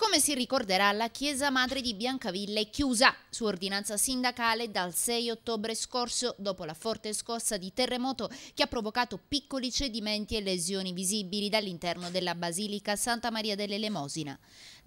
Come si ricorderà, la Chiesa Madre di Biancavilla è chiusa su ordinanza sindacale dal 6 ottobre scorso dopo la forte scossa di terremoto che ha provocato piccoli cedimenti e lesioni visibili dall'interno della Basilica Santa Maria dell'Elemosina.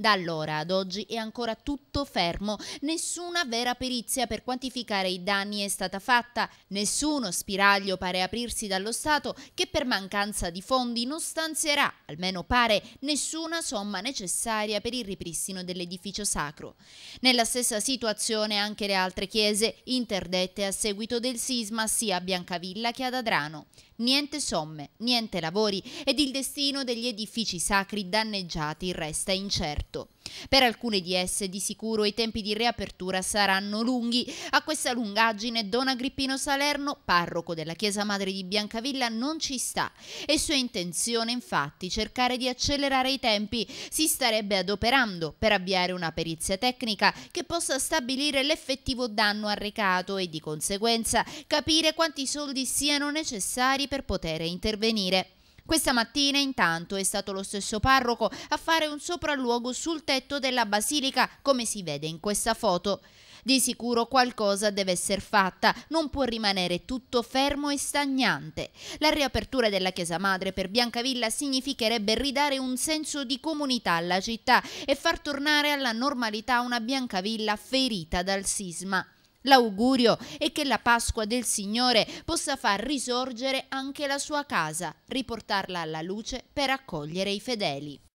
Da allora ad oggi è ancora tutto fermo, nessuna vera perizia per quantificare i danni è stata fatta, nessuno spiraglio pare aprirsi dallo Stato che per mancanza di fondi non stanzierà, almeno pare, nessuna somma necessaria per il ripristino dell'edificio sacro. Nella stessa situazione anche le altre chiese interdette a seguito del sisma sia a Biancavilla che ad Adrano. Niente somme, niente lavori ed il destino degli edifici sacri danneggiati resta incerto effetto. Per alcune di esse di sicuro i tempi di riapertura saranno lunghi. A questa lungaggine Don Agrippino Salerno, parroco della Chiesa Madre di Biancavilla, non ci sta. È sua intenzione infatti cercare di accelerare i tempi. Si starebbe adoperando per avviare una perizia tecnica che possa stabilire l'effettivo danno arrecato e di conseguenza capire quanti soldi siano necessari per poter intervenire. Questa mattina intanto è stato lo stesso parroco a fare un sopralluogo sul tetto della basilica come si vede in questa foto. Di sicuro qualcosa deve essere fatta, non può rimanere tutto fermo e stagnante. La riapertura della Chiesa Madre per Biancavilla significherebbe ridare un senso di comunità alla città e far tornare alla normalità una Biancavilla ferita dal sisma. L'augurio è che la Pasqua del Signore possa far risorgere anche la sua casa, riportarla alla luce per accogliere i fedeli.